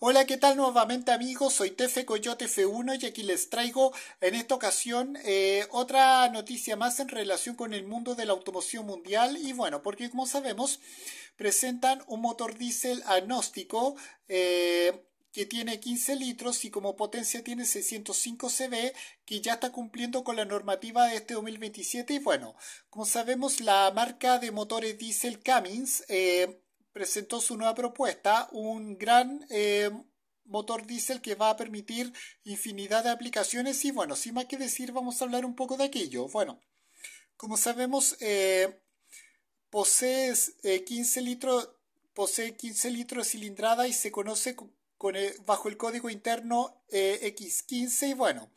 Hola, ¿qué tal nuevamente amigos? Soy Tefe Coyote F1 y aquí les traigo en esta ocasión eh, otra noticia más en relación con el mundo de la automoción mundial y bueno, porque como sabemos presentan un motor diésel agnóstico eh, que tiene 15 litros y como potencia tiene 605 CV, que ya está cumpliendo con la normativa de este 2027. Y bueno, como sabemos, la marca de motores diésel Cummins eh, presentó su nueva propuesta, un gran eh, motor diésel que va a permitir infinidad de aplicaciones y bueno, sin más que decir, vamos a hablar un poco de aquello. Bueno, como sabemos, eh, posee, 15 eh, posee 15 litros de cilindrada y se conoce bajo el código interno X15 y bueno,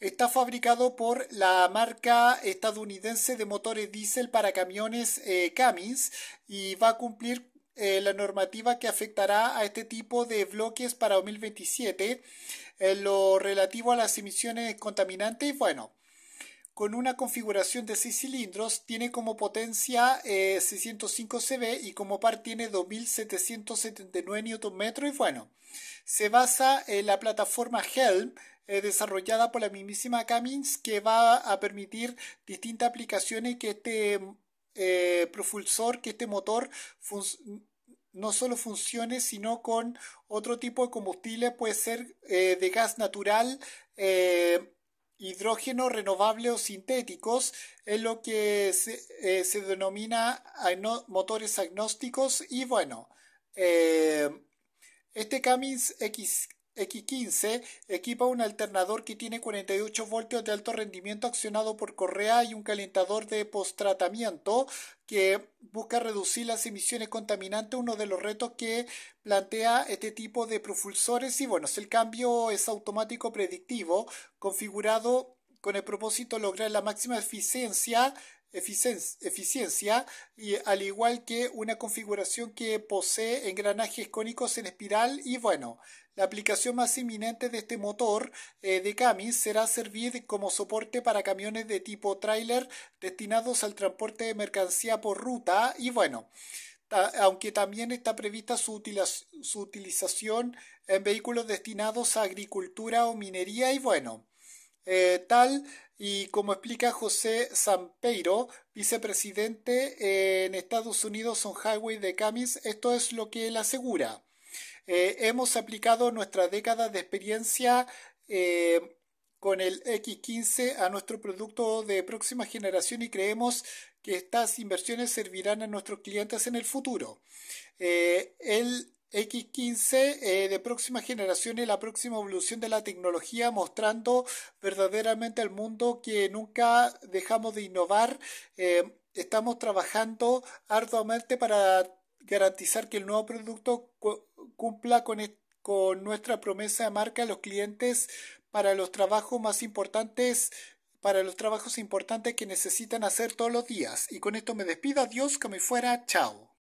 está fabricado por la marca estadounidense de motores diésel para camiones Cummins y va a cumplir eh, la normativa que afectará a este tipo de bloques para 2027, en eh, lo relativo a las emisiones contaminantes, bueno, con una configuración de 6 cilindros, tiene como potencia 605 eh, CV y como par tiene 2.779 Nm y bueno, se basa en la plataforma Helm desarrollada por la mismísima Cummins que va a permitir distintas aplicaciones que este eh, propulsor, que este motor no solo funcione, sino con otro tipo de combustible, puede ser eh, de gas natural, eh, hidrógeno renovable o sintéticos, es lo que se, denomina motores agnósticos y bueno, este Cummins X X15 equipa un alternador que tiene 48 voltios de alto rendimiento accionado por correa y un calentador de postratamiento que busca reducir las emisiones contaminantes, uno de los retos que plantea este tipo de propulsores y bueno, el cambio es automático predictivo configurado con el propósito de lograr la máxima eficiencia eficiencia, y, al igual que una configuración que posee engranajes cónicos en espiral y bueno, la aplicación más inminente de este motor eh, de Camis será servir como soporte para camiones de tipo tráiler destinados al transporte de mercancía por ruta y bueno, aunque también está prevista su, su utilización en vehículos destinados a agricultura o minería y bueno, eh, tal y como explica José Sampeiro, vicepresidente en Estados Unidos on Highway de Camis, esto es lo que él asegura. Eh, hemos aplicado nuestra década de experiencia eh, con el X15 a nuestro producto de próxima generación y creemos que estas inversiones servirán a nuestros clientes en el futuro. X15 eh, de próxima generación y la próxima evolución de la tecnología mostrando verdaderamente al mundo que nunca dejamos de innovar. Eh, estamos trabajando arduamente para garantizar que el nuevo producto cumpla con, nuestra promesa de marca a los clientes para los trabajos más importantes para los trabajos importantes que necesitan hacer todos los días. Y con esto me despido. Adiós, que me fuera. Chao.